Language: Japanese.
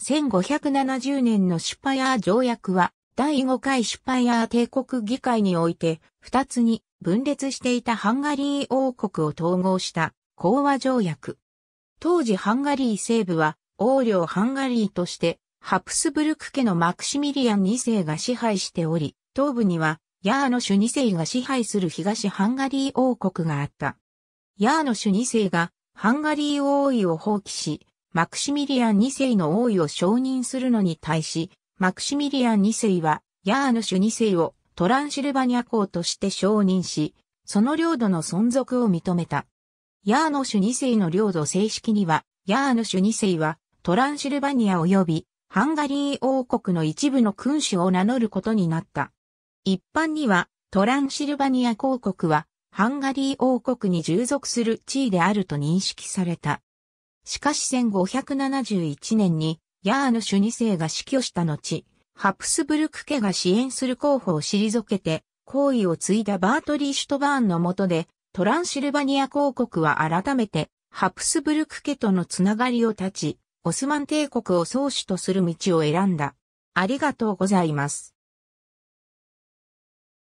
1570年のシュパヤー条約は、第5回シュパヤー帝国議会において、2つに分裂していたハンガリー王国を統合した講和条約。当時ハンガリー西部は、王領ハンガリーとして、ハプスブルク家のマクシミリアン2世が支配しており、東部には、ヤーノシュ2世が支配する東ハンガリー王国があった。ヤーノシュ2世がハンガリー王位を放棄し、マクシミリアン2世の王位を承認するのに対し、マクシミリアン2世は、ヤーヌシュ2世をトランシルバニア公として承認し、その領土の存続を認めた。ヤーヌシュ2世の領土正式には、ヤーヌシュ2世はトランシルバニア及びハンガリー王国の一部の君主を名乗ることになった。一般には、トランシルバニア公国は、ハンガリー王国に従属する地位であると認識された。しかし1571年に、ヤーヌ主二世が死去した後、ハプスブルク家が支援する候補を退けて、行為を継いだバートリー・シュトバーンの下で、トランシルバニア公国は改めて、ハプスブルク家とのつながりを断ち、オスマン帝国を創始とする道を選んだ。ありがとうございます。